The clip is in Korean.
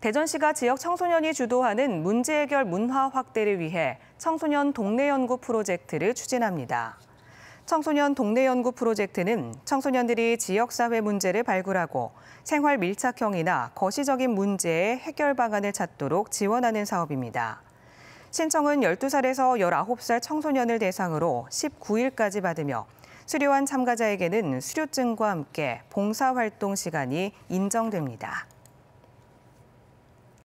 대전시가 지역 청소년이 주도하는 문제 해결 문화 확대를 위해 청소년 동네 연구 프로젝트를 추진합니다. 청소년 동네 연구 프로젝트는 청소년들이 지역사회 문제를 발굴하고 생활 밀착형이나 거시적인 문제의 해결 방안을 찾도록 지원하는 사업입니다. 신청은 12살에서 19살 청소년을 대상으로 19일까지 받으며 수료한 참가자에게는 수료증과 함께 봉사활동 시간이 인정됩니다.